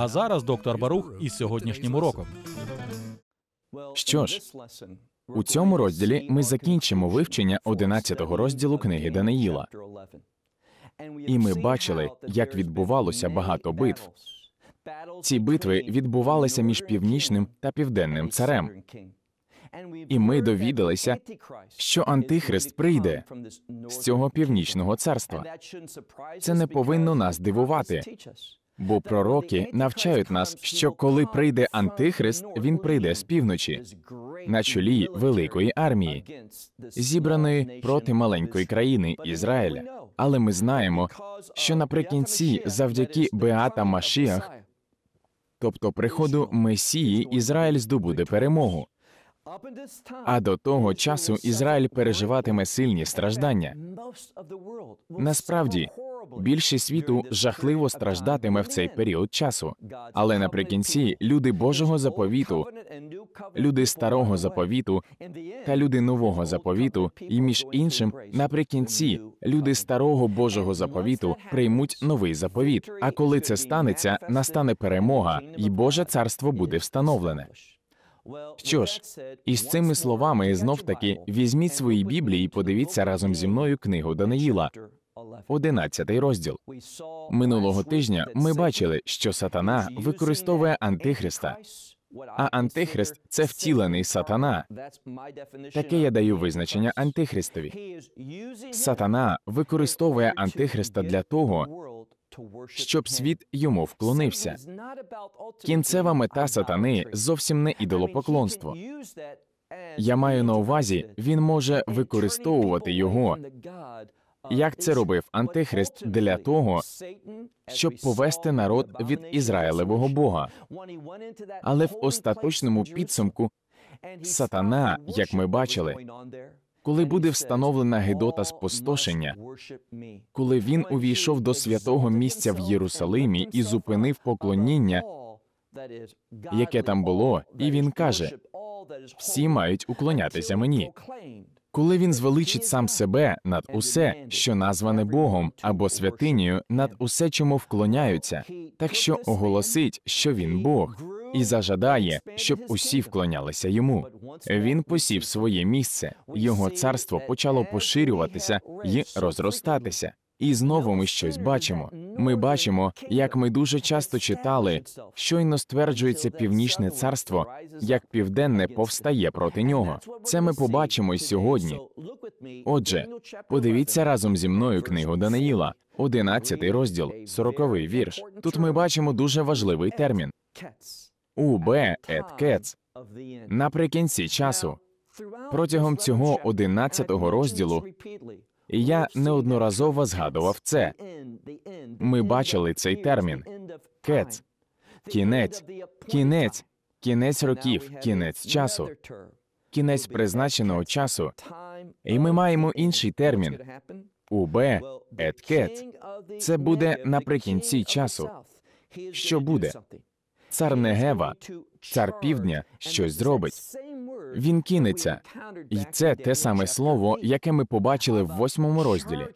А зараз доктор Барух із сьогоднішнім уроком. Що ж, у цьому розділі ми закінчимо вивчення 11-го розділу книги Даниїла. І ми бачили, як відбувалося багато битв. Ці битви відбувалися між північним та південним царем. І ми довідалися, що антихрист прийде з цього північного царства. Це не повинно нас дивувати бо пророки навчають нас, що коли прийде антихрист, він прийде з півночі на чолі великої армії, зібраної проти маленької країни Ізраїля. Але ми знаємо, що наприкінці, завдяки Беата Машіах, тобто приходу Месії, Ізраїль здобуде перемогу. А до того часу Ізраїль переживатиме сильні страждання. Насправді, більшість світу жахливо страждатиме в цей період часу. Але наприкінці люди Божого заповіту, люди старого заповіту та люди нового заповіту, і між іншим, наприкінці люди старого Божого заповіту приймуть новий заповіт. А коли це станеться, настане перемога, і Боже царство буде встановлене. Що ж, із цими словами знов таки візьміть свої біблії і подивіться разом зі мною книгу Даниїла, 11 розділ. Минулого тижня ми бачили, що сатана використовує антихриста. А антихрист це втілений сатана. Таке я даю визначення антихристові. Сатана використовує антихриста для того, щоб світ йому вклонився. Кінцева мета сатани зовсім не ідолопоклонство. Я маю на увазі, він може використовувати його uh, як це робив Антихрист для того, щоб повести народ від Ізраїлевого Бога. але в остаточному підсумку сатана, як ми бачили, коли буде встановлена Гедота спустошення, коли він увійшов до святого місця в Єрусалимі і зупинив поклоніння, яке там було, і він каже: всі мають уклонятися мені. Коли він звеличить сам себе над усе, що назване Богом або святинею, над усе, чому вклоняються, так що оголосить, що він Бог і зажадає, щоб усі вклонялися йому. Він посів своє місце, його царство почало поширюватися і розростатися. І знову ми щось бачимо. Ми бачимо, як ми дуже часто читали, щойно стверджується північне царство, як південне повстає проти нього. Це ми побачимо й сьогодні. Отже, подивіться разом зі мною книгу Даниїла, 11 розділ, 40 вірш. Тут ми бачимо дуже важливий термін у Б Еткец наприкінці часу. Протягом цього одинадцятого розділу я неодноразово згадував це. Ми бачили цей термін кец, кінець, кінець, кінець років, кінець часу, кінець призначеного часу. І ми маємо інший термін УБ еткет. Це буде наприкінці часу. Що буде? Цар Негева, цар Півдня, щось зробить. Він кинеться, І це те саме слово, яке ми побачили в восьмому розділі.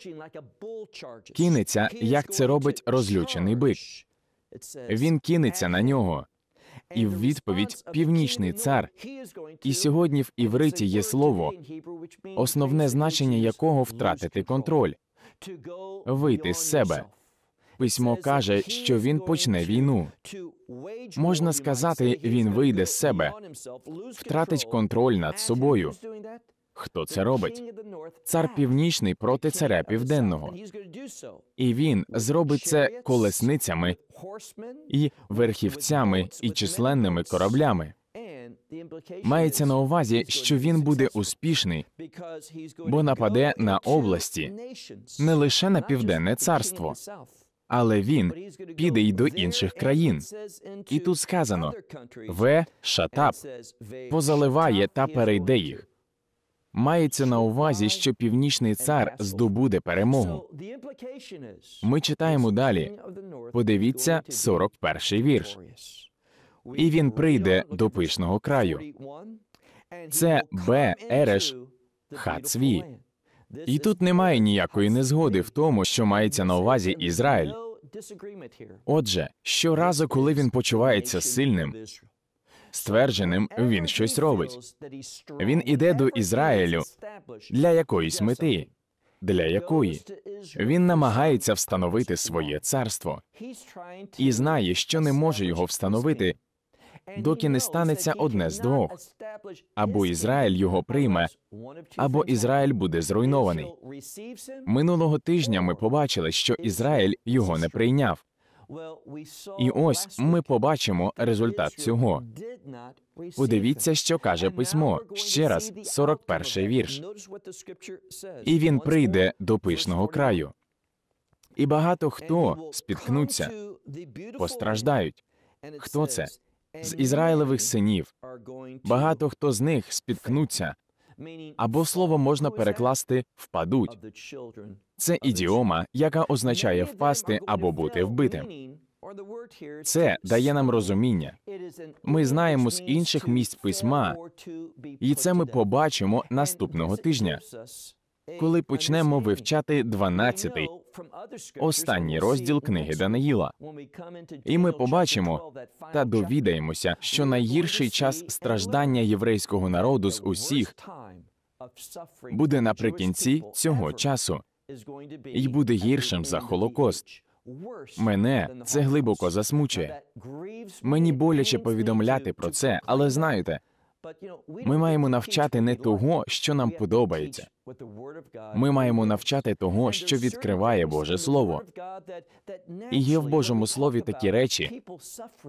Кинеться, як це робить розлючений бик. Він кинеться на нього. І в відповідь північний цар і сьогодні в івриті є слово, основне значення якого втратити контроль, вийти з себе. Письмо каже, що він почне війну. Можна сказати, він вийде з себе, втратить контроль над собою. Хто це робить? Цар північний проти царя південного. І він зробить це колесницями і верхівцями і численними кораблями. Мається на увазі, що він буде успішний, бо нападе на області, не лише на південне царство але він піде й до інших країн. І тут сказано «В. Шатап позаливає та перейде їх. Мається на увазі, що північний цар здобуде перемогу. Ми читаємо далі. Подивіться 41-й вірш. І він прийде до пишного краю. Це Б. Ереш Хацві. І тут немає ніякої незгоди в тому, що мається на увазі Ізраїль. Отже, щоразу, коли він почувається сильним, ствердженим, він щось робить. Він іде до Ізраїлю для якоїсь мети. Для якої він намагається встановити своє царство і знає, що не може його встановити, доки не станеться одне з двох. Або Ізраїль його прийме, або Ізраїль буде зруйнований. Минулого тижня ми побачили, що Ізраїль його не прийняв. І ось ми побачимо результат цього. Подивіться, що каже письмо ще раз, 41-й вірш. І він прийде до пишного краю. І багато хто спіткнуться, постраждають. Хто це? з Ізраїлевих синів. Багато хто з них спіткнуться або слово можна перекласти впадуть. Це ідіома, яка означає впасти або бути вбитим. Це дає нам розуміння. Ми знаємо з інших місць письма, і це ми побачимо наступного тижня коли почнемо вивчати 12-й, останній розділ книги Даниїла. І ми побачимо та довідаємося, що найгірший час страждання єврейського народу з усіх буде наприкінці цього часу і буде гіршим за Холокост. Мене це глибоко засмучує. Мені боляче повідомляти про це, але знаєте. Ми маємо навчати не того, що нам подобається. Ми маємо навчати того, що відкриває Боже Слово. І є в Божому слові такі речі.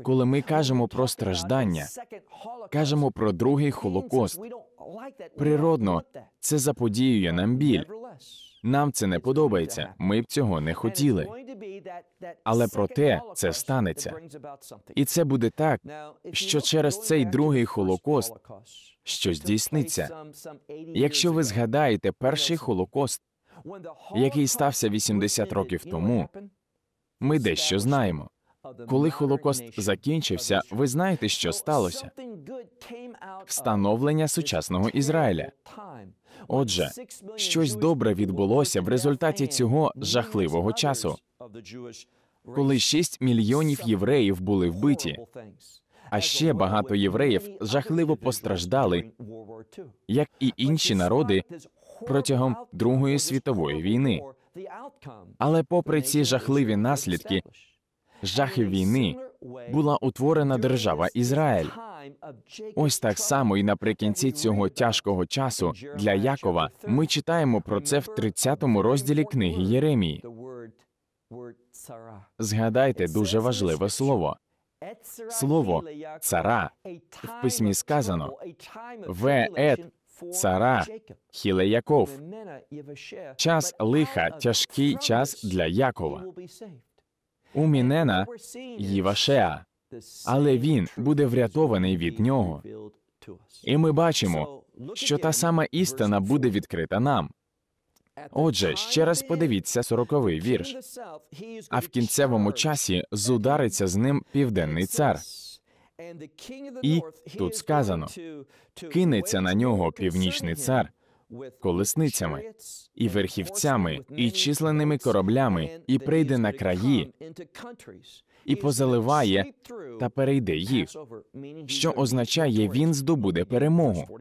коли ми кажемо про страждання, кажемо про другий холокост. Природно, це заподіює нам біль. Нам це не подобається. Ми б цього не хотіли. Але проте це станеться. І це буде так, що через цей другий холокост що здійсниться. Якщо ви згадаєте перший холокост, який стався 80 років тому, ми дещо знаємо. Коли Холокост закінчився, ви знаєте, що сталося? Встановлення сучасного Ізраїля. Отже, щось добре відбулося в результаті цього жахливого часу. коли 6 мільйонів євреїв були вбиті. А ще багато євреїв жахливо постраждали, як і інші народи протягом Другої світової війни. Але попри ці жахливі наслідки. Жахи війни була утворена держава Ізраїль. Ось так само, і наприкінці цього тяжкого часу для Якова ми читаємо про це в 30-му розділі книги Єремії. Згадайте дуже важливе слово. Слово цара в письмі сказано веет цара хіле Яков. Час лиха, тяжкий час для Якова у Мінена Євашеа, але він буде врятований від нього. І ми бачимо, що та сама істина буде відкрита нам. Отже, ще раз подивіться сороковий вірш. А в кінцевому часі зудариться з ним південний цар. І тут сказано: кинеться на нього північний цар колесницями, і верхівцями, і численними кораблями, і прийде на краї і позаливає та перейде їх, що означає, він здобуде перемогу.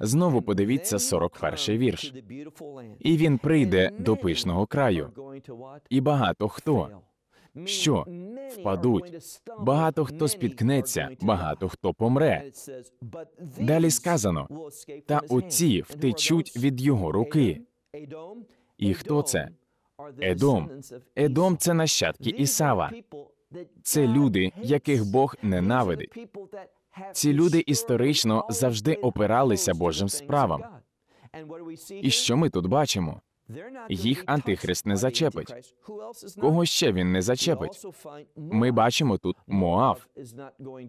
Знову подивіться 41-й вірш. І він прийде до пишного краю. І багато хто що впадуть. Багато хто спіткнеться, багато хто помре. Далі сказано та оці втечуть від його руки. І хто це? Едом. Едом це нащадки Ісава. Це люди, яких Бог ненавидить. Ці люди історично завжди опиралися Божим справам. І що ми тут бачимо? Їх антихрист не зачепить. Кого ще він не зачепить? Ми бачимо тут Моав.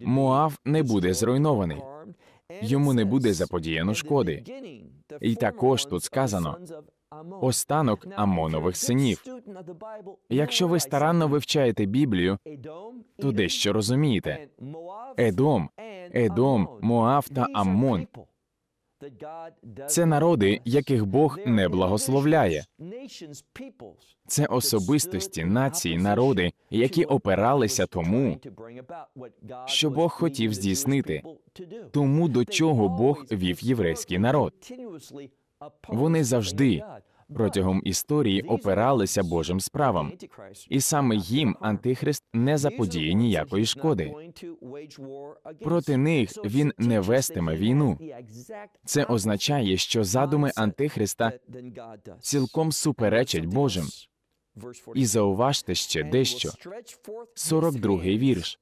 Моав не буде зруйнований. Йому не буде заподіяно шкоди. І також тут сказано останок Амонових синів. Якщо ви старанно вивчаєте Біблію, то дещо розумієте. Едом, Едом, Моав та Аммон це народи, яких Бог не благословляє. Це особистості, нації, народи, які опиралися тому, що Бог хотів здійснити, тому до чого Бог вів єврейський народ. Вони завжди протягом історії опиралися Божим справам, і саме їм Антихрист не заподіє ніякої шкоди. Проти них він не вестиме війну. Це означає, що задуми Антихриста цілком суперечать Божим. І зауважте ще дещо. 42-й вірш.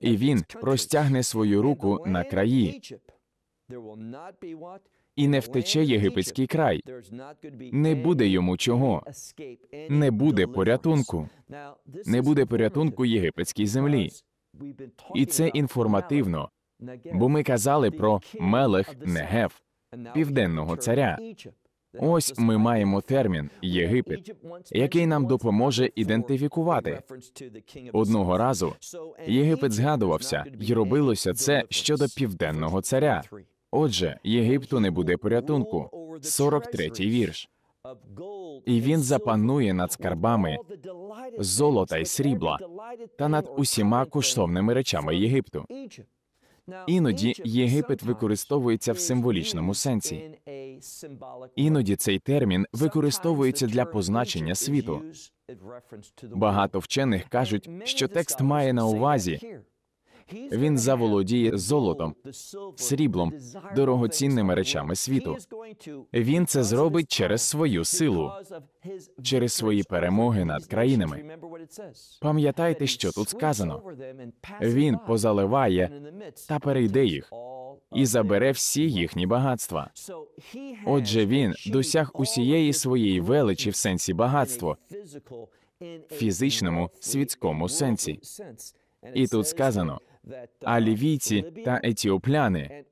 І він простягне свою руку на краї і не втече єгипетський край. Не буде йому чого. Не буде порятунку. Не буде порятунку єгипетській землі. І це інформативно. Бо ми казали про Мелех Негев, південного царя. Ось ми маємо термін Єгипет, який нам допоможе ідентифікувати. Одного разу Єгипет згадувався, і робилося це щодо південного царя. Отже, Єгипту не буде порятунку. 43-й вірш. І він запанує над скарбами золота й срібла та над усіма коштовними речами Єгипту. Іноді Єгипет використовується в символічному сенсі. Іноді цей термін використовується для позначення світу. Багато вчених кажуть, що текст має на увазі він заволодіє золотом, сріблом, дорогоцінними речами світу. Він це зробить через свою силу, через свої перемоги над країнами. Пам'ятайте, що тут сказано. Він позаливає та перейде їх і забере всі їхні багатства. Отже, він досяг усієї своєї величі в сенсі багатства, фізичному світському сенсі. І тут сказано а лівійці та етіопляни.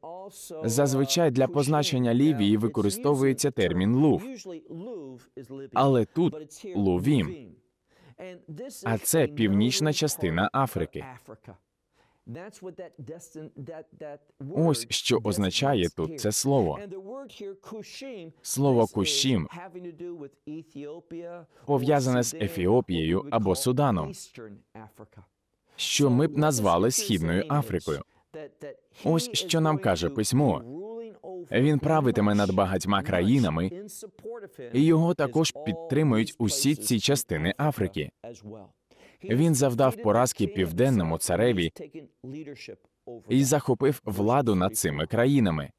Зазвичай для позначення лівії використовується термін лув, але тут лувім, а це північна частина Африки. Ось що означає тут це слово. Слово кушім пов'язане з Ефіопією або Суданом що ми б назвали Східною Африкою. Ось що нам каже письмо. Він правитиме над багатьма країнами, і його також підтримують усі ці частини Африки. Він завдав поразки південному цареві і захопив владу над цими країнами.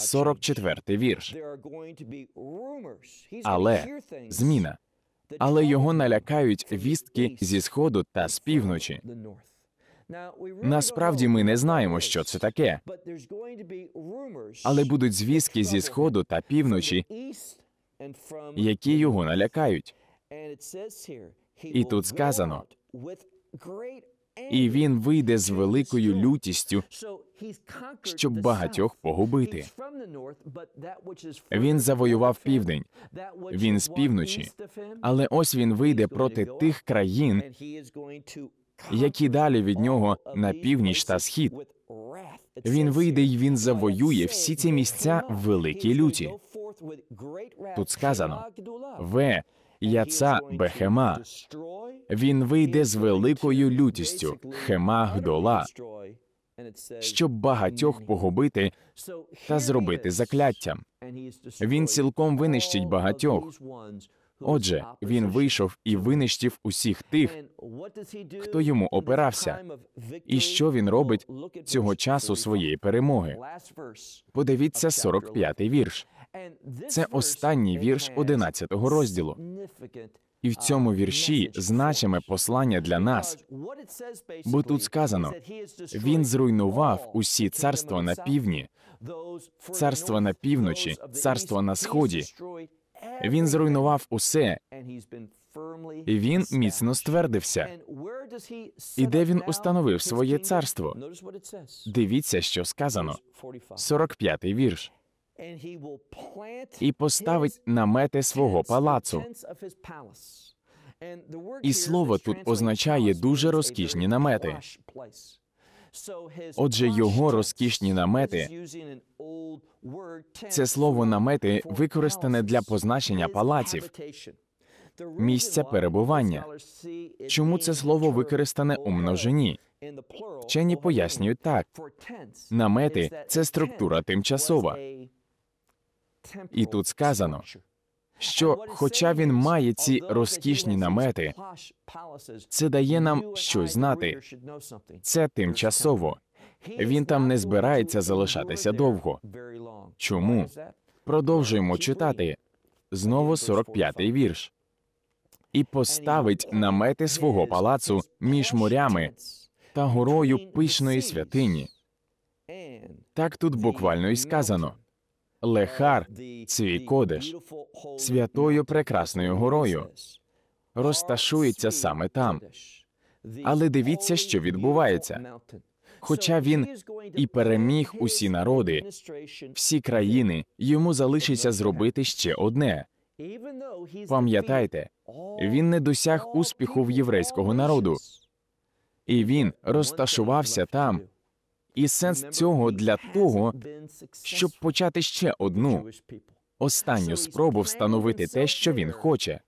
44-й вірш. Але зміна але його налякають вістки зі сходу та з півночі. Насправді ми не знаємо, що це таке. але будуть звістки зі сходу та півночі, які його налякають. І тут сказано і він вийде з великою лютістю, щоб багатьох погубити. Він завоював південь, він з півночі, але ось він вийде проти тих країн, які далі від нього на північ та схід. Він вийде і він завоює всі ці місця в великій люті. Тут сказано «Ве, яца бехема, він вийде з великою лютістю хемагдола. щоб багатьох погубити та зробити закляттям. Він цілком винищить багатьох. Отже, він вийшов і винищив усіх тих, хто йому опирався. І що він робить цього часу своєї перемоги? Подивіться 45-й вірш. Це останній вірш 11-го розділу. І в цьому вірші значиме послання для нас. Бо тут сказано: він зруйнував усі царства на півдні, царства на півночі, царства на сході. Він зруйнував усе. І він міцно ствердився. І де він установив своє царство? Дивіться, що сказано. 45-й вірш і поставить намети свого палацу. І слово тут означає дуже розкішні намети. Отже, його розкішні намети це слово намети використане для позначення палаців, місця перебування. Чому це слово використане у множині? Вчені пояснюють так: намети це структура тимчасова. І тут сказано, що, хоча він має ці розкішні намети, це дає нам щось знати. Це тимчасово. Він там не збирається залишатися довго. Чому? Продовжуємо читати знову 45-й вірш і поставить намети свого палацу між морями та горою пишної святині. Так тут буквально й сказано. Лехар, Цвікодеш, святою прекрасною горою, розташується саме там. Але дивіться, що відбувається. Хоча він і переміг усі народи, всі країни, йому залишиться зробити ще одне. Пам'ятайте, він не досяг успіху в єврейського народу, і він розташувався там, і сенс цього для того, щоб почати ще одну останню спробу встановити те, що він хоче,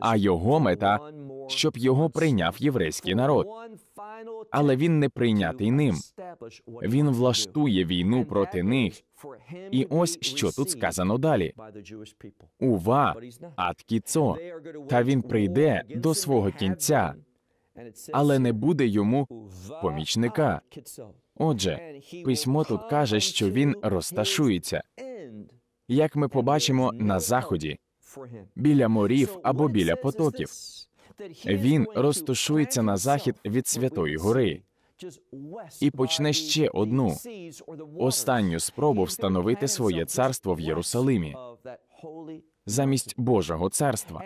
а його мета, щоб його прийняв єврейський народ. Але він не прийнятий ним. Він влаштує війну проти них. І ось що тут сказано далі. Ува, адкіцо, та він прийде до свого кінця але не буде йому помічника. Отже, письмо тут каже, що він розташується, як ми побачимо на заході, біля морів або біля потоків. Він розташується на захід від Святої Гори і почне ще одну останню спробу встановити своє царство в Єрусалимі замість Божого царства.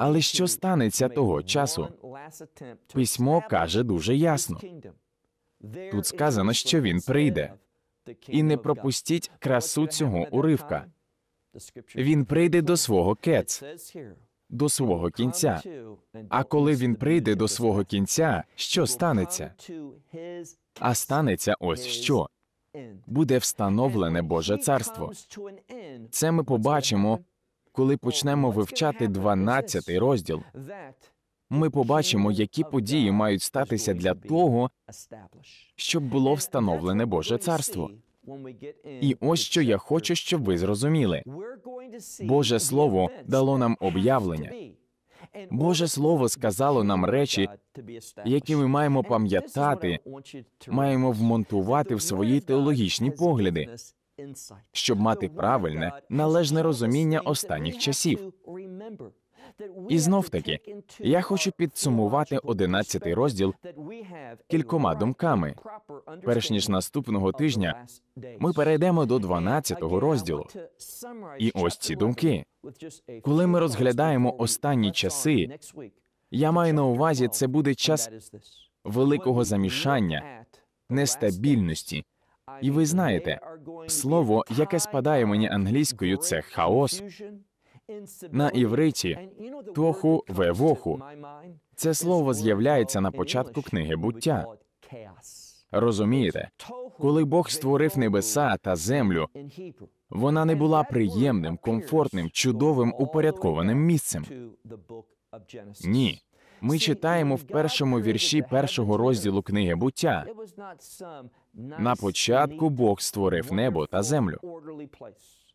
Але що станеться того часу? Письмо каже дуже ясно. Тут сказано, що він прийде. І не пропустіть красу цього уривка. Він прийде до свого кец, до свого кінця. А коли він прийде до свого кінця, що станеться? А станеться ось що буде встановлене Боже царство. Це ми побачимо коли почнемо вивчати 12 розділ, ми побачимо, які події мають статися для того, щоб було встановлене Боже царство. І ось що я хочу, щоб ви зрозуміли. Боже слово дало нам об'явлення. Боже слово сказало нам речі, які ми маємо пам'ятати, маємо вмонтувати в свої теологічні погляди щоб мати правильне, належне розуміння останніх часів. І знов таки я хочу підсумувати одинадцятий розділ кількома думками. Перш ніж наступного тижня ми перейдемо до дванадцятого розділу. І ось ці думки. Коли ми розглядаємо останні часи, я маю на увазі, це буде час великого замішання, нестабільності, і ви знаєте, слово, яке спадає мені англійською, це хаос на івриті тоху вевоху. Це слово з'являється на початку книги буття. Розумієте, коли Бог створив небеса та землю, вона не була приємним, комфортним, чудовим, упорядкованим місцем. Ні. Ми читаємо в першому вірші першого розділу книги буття. На початку Бог створив небо та землю.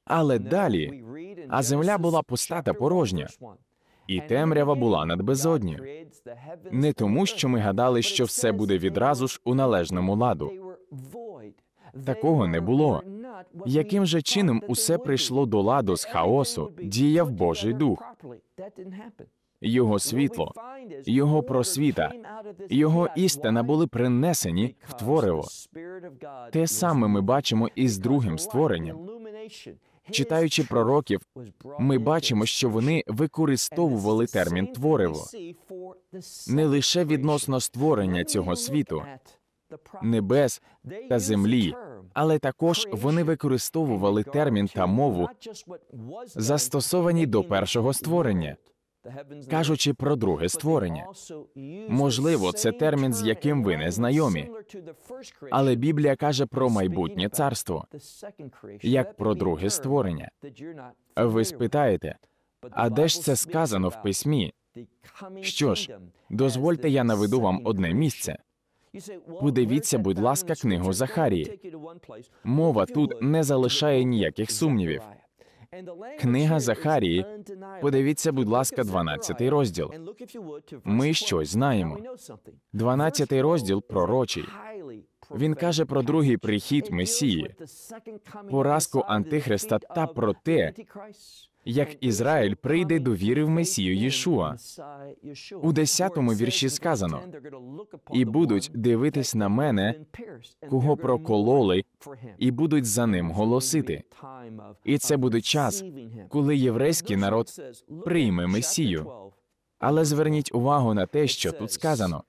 Але далі а земля була пуста та порожня, і темрява була над безодню. Не тому, що ми гадали, що все буде відразу ж у належному ладу. Такого не було. Яким же чином усе прийшло до ладу з хаосу, діяв Божий дух його світло, його просвіта, його істина були принесені в твориво. Те саме ми бачимо і з другим створенням. Читаючи пророків, ми бачимо, що вони використовували термін твориво не лише відносно створення цього світу, небес та землі, але також вони використовували термін та мову застосовані до першого створення. Кажучи про друге створення, можливо, це термін, з яким ви не знайомі. але Біблія каже про майбутнє царство, як про друге створення. Ви спитаєте, а де ж це сказано в письмі? Що ж, дозвольте, я наведу вам одне місце. Подивіться, будь ласка, книгу Захарії. Мова тут не залишає ніяких сумнівів. Книга Захарії, подивіться, будь ласка, 12 розділ. Ми щось знаємо. 12 розділ пророчий. Він каже про другий прихід Месії, поразку Антихриста та про те, як Ізраїль прийде до віри в Месію Єшуа. У 10-му вірші сказано і будуть дивитись на мене, кого прокололи, і будуть за ним голосити. І це буде час, коли єврейський народ прийме Месію. Але зверніть увагу на те, що тут сказано.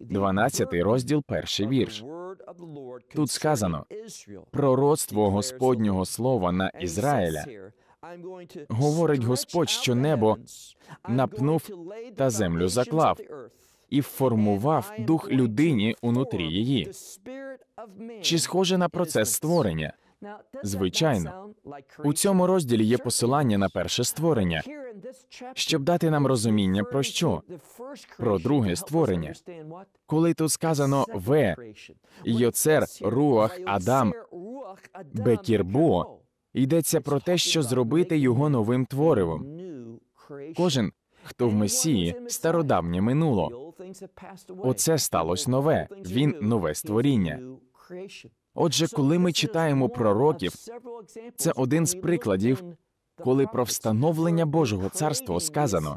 12 розділ, перший вірш. Тут сказано пророцтво Господнього слова на Ізраїля Говорить Господь, що небо напнув та землю заклав і формував дух людині унутрі її. Чи схоже на процес створення? Звичайно, у цьому розділі є посилання на перше створення, щоб дати нам розуміння про що про друге створення. Коли тут сказано «ве», йоцер, руах, адам, бекірбо, Йдеться про те, що зробити його новим творивом. Кожен, хто в месії, стародавнє минуло. Оце сталося нове. Він нове створіння. Отже, коли ми читаємо пророків, це один з прикладів коли про встановлення Божого царства сказано,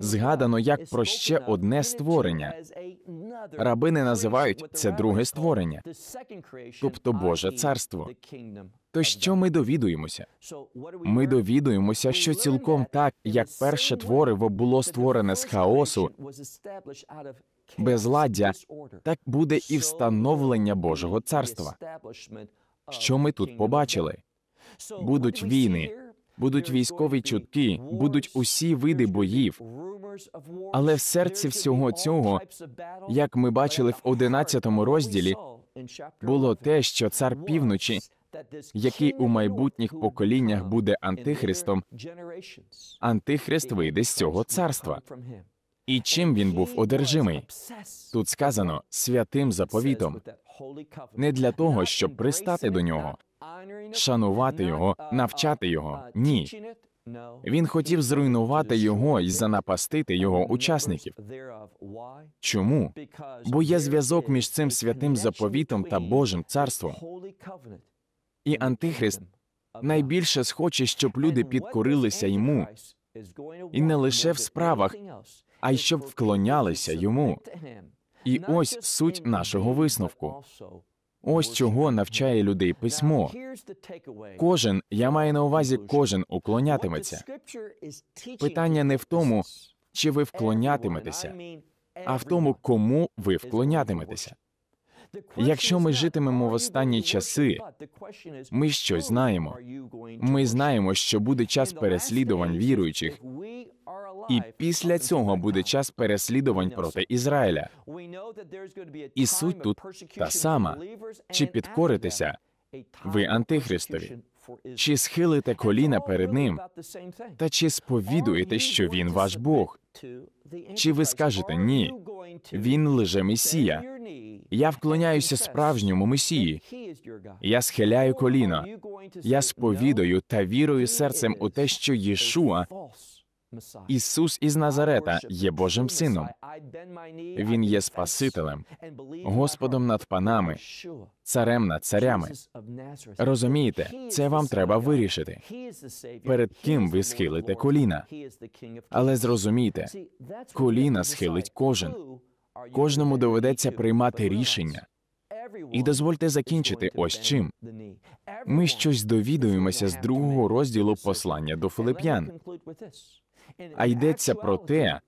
згадано як про ще одне створення. Рабини називають це друге створення, тобто Боже царство. То що ми довідуємося? Ми довідуємося, що цілком так, як перше твориво було створене з хаосу, безладдя, так буде і встановлення Божого царства. Що ми тут побачили? будуть війни, будуть військові чутки, будуть усі види боїв. Але в серці всього цього, як ми бачили в 11 розділі, було те, що цар півночі, який у майбутніх поколіннях буде антихристом, антихрист вийде з цього царства. І чим він був одержимий? Тут сказано святим заповітом, не для того, щоб пристати до нього, шанувати його, навчати його. Ні, він хотів зруйнувати його і занапастити його учасників. Чому? Бо є зв'язок між цим святим заповітом та Божим царством. І Антихрист найбільше схоче, щоб люди підкорилися йому і не лише в справах, а й щоб вклонялися йому. І ось суть нашого висновку. Ось чого навчає людей письмо. Кожен, я маю на увазі, кожен уклонятиметься. Питання не в тому, чи ви вклонятиметеся, а в тому, кому ви вклонятиметеся. Якщо ми житимемо в останні часи, ми щось знаємо. Ми знаємо, що буде час переслідувань віруючих, і після цього буде час переслідувань проти Ізраїля. І суть тут та сама чи підкоритеся ви антихристові, чи схилите коліна перед ним, та чи сповідуєте, що він ваш Бог? Чи ви скажете ні? Він лише Месія. Я вклоняюся справжньому Месії. Я схиляю коліна. Я сповідаю та вірую серцем у те, що Єшуа Ісус із Назарета є Божим сином. Він є Спасителем, Господом над панами, царем над царями. Розумієте, це вам треба вирішити. Перед ким ви схилите коліна. Але зрозумійте, коліна схилить кожен. Кожному доведеться приймати рішення. І дозвольте закінчити ось чим. Ми щось довідуємося з другого розділу послання до Филип'ян а йдеться про те,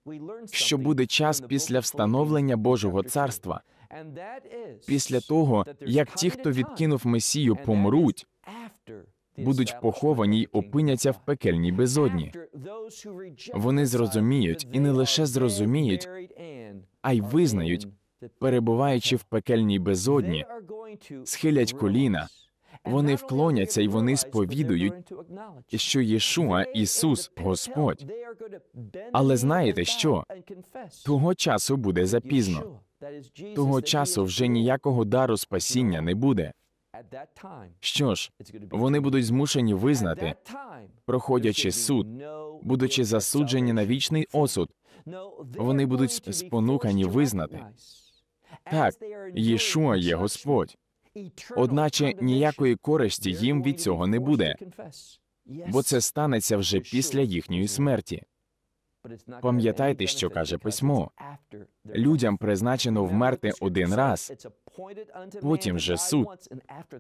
що буде час після встановлення Божого царства, після того, як ті, хто відкинув Месію, помруть, будуть поховані й опиняться в пекельній безодні. Вони зрозуміють і не лише зрозуміють, а й визнають, перебуваючи в пекельній безодні, схилять коліна. Вони вклоняться і вони сповідують, що Єшуа Ісус Господь. Але знаєте що? Того часу буде запізно. Того часу вже ніякого дару спасіння не буде. Що ж, вони будуть змушені визнати, проходячи суд, будучи засуджені на вічний осуд, вони будуть спонукані визнати. Так, Єшуа є Господь. Одначе ніякої користі їм від цього не буде, бо це станеться вже після їхньої смерті. Пам'ятайте, що каже письмо. Людям призначено вмерти один раз, потім вже суд.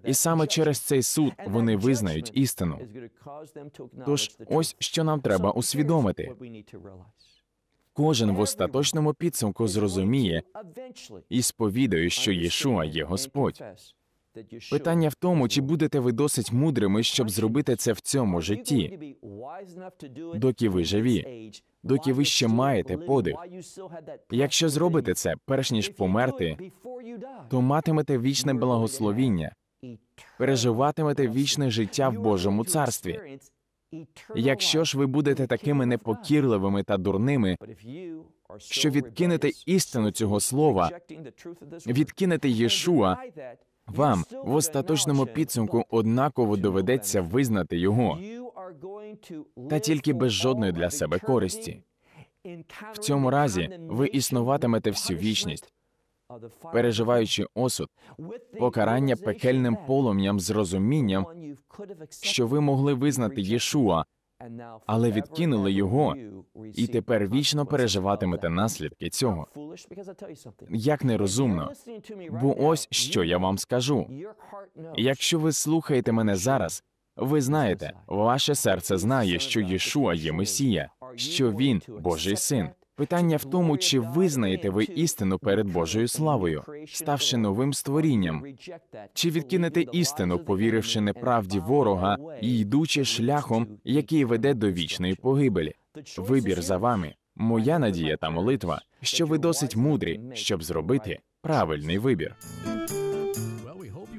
І саме через цей суд вони визнають істину. Тож, ось що нам треба усвідомити. Кожен в остаточному підсумку зрозуміє і сповідає, що Єшуа є Господь. Питання в тому, чи будете ви досить мудрими, щоб зробити це в цьому житті, доки ви живі, доки ви ще маєте подих. Якщо зробите це, перш ніж померти, то матимете вічне благословіння, переживатимете вічне життя в Божому царстві. Якщо ж ви будете такими непокірливими та дурними, що відкинете істину цього слова, відкинете Єшуа. Вам в остаточному підсумку однаково доведеться визнати його та тільки без жодної для себе користі. В цьому разі ви існуватимете всю вічність, переживаючи осуд, покарання пекельним полум'ям з розумінням, що ви могли визнати Єшуа але відкинули його і тепер вічно переживатимете наслідки цього. Як нерозумно, бо ось що я вам скажу. Якщо ви слухаєте мене зараз, ви знаєте, ваше серце знає, що Єшуа є Месія, що він Божий син. Питання в тому, чи визнаєте ви істину перед Божою славою, ставши новим створінням, чи відкинете істину, повіривши неправді ворога і йдучи шляхом, який веде до вічної погибелі. Вибір за вами, моя надія та молитва, що ви досить мудрі, щоб зробити правильний вибір.